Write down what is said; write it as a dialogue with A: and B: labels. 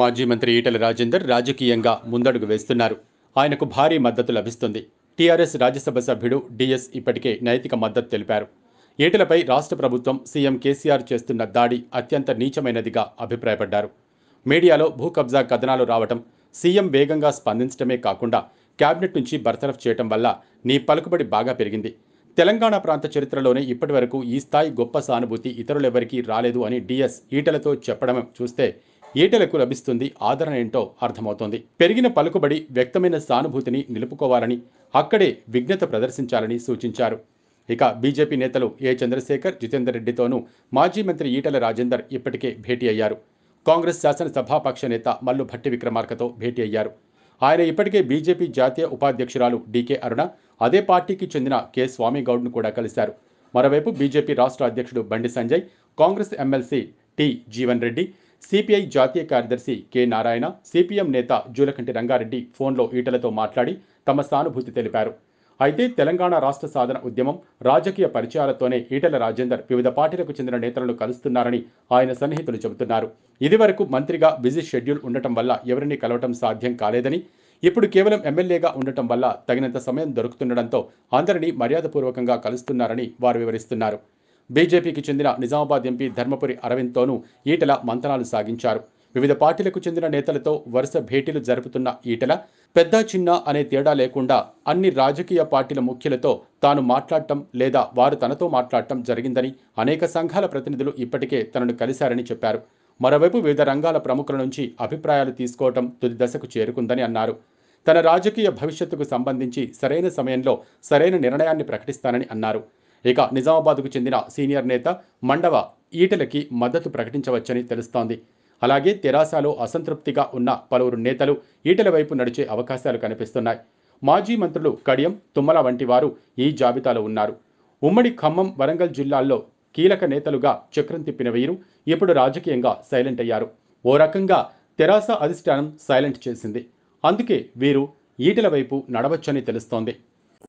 A: మాజీ మంత్రి ఈటల రాజేందర్ రాజకీయంగా ముందడుగు వేస్తున్నారు ఆయనకు భారీ మద్దతు లభిస్తుంది టీఆర్ఎస్ రాజ్యసభ సభ్యుడు డిఎస్ ఇప్పటికే నైతిక మద్దతు తెలిపారు ఈటలపై రాష్ట్ర ప్రభుత్వం సీఎం కేసీఆర్ చేస్తున్న దాడి అత్యంత నీచమైనదిగా అభిప్రాయపడ్డారు మీడియాలో భూ కబ్జా కథనాలు రావటం సీఎం వేగంగా స్పందించడమే కాకుండా క్యాబినెట్ నుంచి బర్తరఫ్ చేయటం వల్ల నీ పలుకుబడి బాగా పెరిగింది తెలంగాణ ప్రాంత చరిత్రలోనే ఇప్పటివరకు ఈ స్థాయి గొప్ప సానుభూతి ఇతరులెవరికీ రాలేదు అని డిఎస్ ఈటలతో చెప్పడం చూస్తే ఈటలకు లభిస్తుంది ఆదరణ ఏంటో అర్థమవుతోంది పెరిగిన పలుకుబడి వ్యక్తమైన సానుభూతిని నిలుపుకోవాలని అక్కడే విఘ్నత ప్రదర్శించాలని సూచించారు ఇక బీజేపీ నేతలు ఏ చంద్రశేఖర్ జితేందర్ రెడ్డితోనూ మాజీ మంత్రి ఈటల రాజేందర్ ఇప్పటికే భేటీ అయ్యారు కాంగ్రెస్ శాసనసభాపక్ష నేత మల్లు భట్టి విక్రమార్కతో భేటీ అయ్యారు ఆయన ఇప్పటికే బీజేపీ జాతీయ ఉపాధ్యక్షురాలు డీకే అరుణ అదే పార్టీకి చెందిన కె స్వామిగౌడ్ను కూడా కలిశారు మరోవైపు బీజేపీ రాష్ట్ర అధ్యక్షుడు Bandi Sanjay Congress MLC T Jeevan Reddy CPI జాతీయ కార్యదర్శి కె నారాయణ సిపిఎం నేత జూలకంటి రంగారెడ్డి ఫోన్లో ఈటలతో మాట్లాడి తమ సానుభూతి తెలిపారు అయితే తెలంగాణ రాష్ట్ర సాధన ఉద్యమం రాజకీయ పరిచయాలతోనే ఈటల రాజేందర్ వివిధ పార్టీలకు చెందిన నేతలను కలుస్తున్నారని ఆయన సన్నిహితులు చెబుతున్నారు ఇదివరకు మంత్రిగా బిజీ షెడ్యూల్ ఉండటం వల్ల ఎవరిని కలవటం సాధ్యం కాలేదని ఇప్పుడు కేవలం ఎమ్మెల్యేగా ఉండటం వల్ల తగినంత సమయం దొరుకుతుండటంతో అందరినీ మర్యాదపూర్వకంగా కలుస్తున్నారని వారు వివరిస్తున్నారు బీజేపీకి చెందిన నిజామాబాద్ ఎంపీ ధర్మపురి అరవింద్తోనూ ఈటల మంతనాలు సాగించారు వివిధ పార్టీలకు చెందిన నేతలతో వరుస భేటీలు జరుపుతున్న ఈటల పెద్ద చిన్న అనే తేడా లేకుండా అన్ని రాజకీయ పార్టీల ముఖ్యులతో తాను మాట్లాడటం లేదా వారు తనతో మాట్లాడటం జరిగిందని అనేక సంఘాల ప్రతినిధులు ఇప్పటికే తనను కలిశారని చెప్పారు మరోవైపు వివిధ రంగాల ప్రముఖుల నుంచి అభిప్రాయాలు తీసుకోవటం తుది దశకు చేరుకుందని అన్నారు తన రాజకీయ భవిష్యత్తుకు సంబంధించి సరైన సమయంలో సరైన నిర్ణయాన్ని ప్రకటిస్తానని అన్నారు ఇక నిజామాబాద్కు చెందిన సీనియర్ నేత మండవ ఈటలకి మద్దతు ప్రకటించవచ్చని తెలుస్తోంది అలాగే తెరాసాలో అసంతృప్తిగా ఉన్న పలువురు నేతలు ఈటల వైపు నడిచే అవకాశాలు కనిపిస్తున్నాయి మాజీ మంత్రులు కడియం తుమ్మల వంటి వారు ఈ జాబితాలో ఉన్నారు ఉమ్మడి ఖమ్మం వరంగల్ జిల్లాల్లో కీలక నేతలుగా చక్రం తిప్పిన వీరు ఇప్పుడు రాజకీయంగా సైలెంట్ అయ్యారు ఓ రకంగా తెరాస అధిష్టానం సైలెంట్ చేసింది అందుకే వీరు ఈటల వైపు నడవచ్చని తెలుస్తోంది